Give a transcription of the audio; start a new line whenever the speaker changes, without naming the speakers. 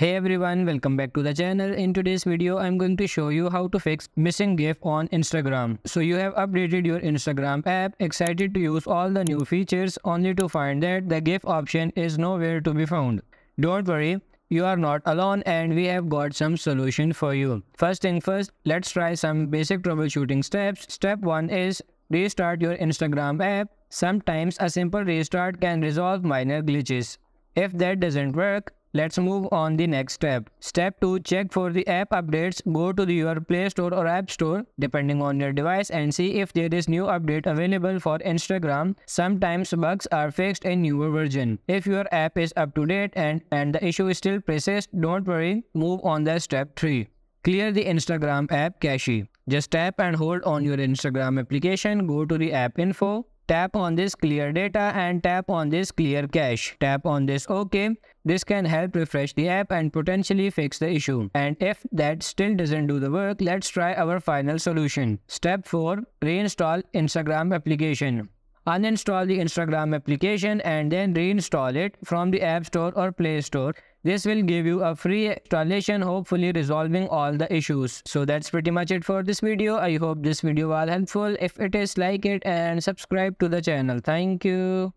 Hey everyone, welcome back to the channel. In today's video, I'm going to show you how to fix missing GIF on Instagram. So you have updated your Instagram app, excited to use all the new features only to find that the GIF option is nowhere to be found. Don't worry, you are not alone and we have got some solution for you. First thing first, let's try some basic troubleshooting steps. Step 1 is restart your Instagram app. Sometimes a simple restart can resolve minor glitches. If that doesn't work, Let's move on the next step. Step 2. Check for the app updates. Go to the, your Play Store or App Store depending on your device and see if there is new update available for Instagram. Sometimes bugs are fixed in newer version. If your app is up to date and, and the issue is still persists, don't worry. Move on the step 3. Clear the Instagram app cache. Just tap and hold on your Instagram application. Go to the app info. Tap on this clear data and tap on this clear cache. Tap on this OK. This can help refresh the app and potentially fix the issue. And if that still doesn't do the work, let's try our final solution. Step 4. Reinstall Instagram application. Uninstall the Instagram application and then reinstall it from the App Store or Play Store. This will give you a free installation hopefully resolving all the issues. So that's pretty much it for this video. I hope this video was helpful. If it is like it and subscribe to the channel. Thank you.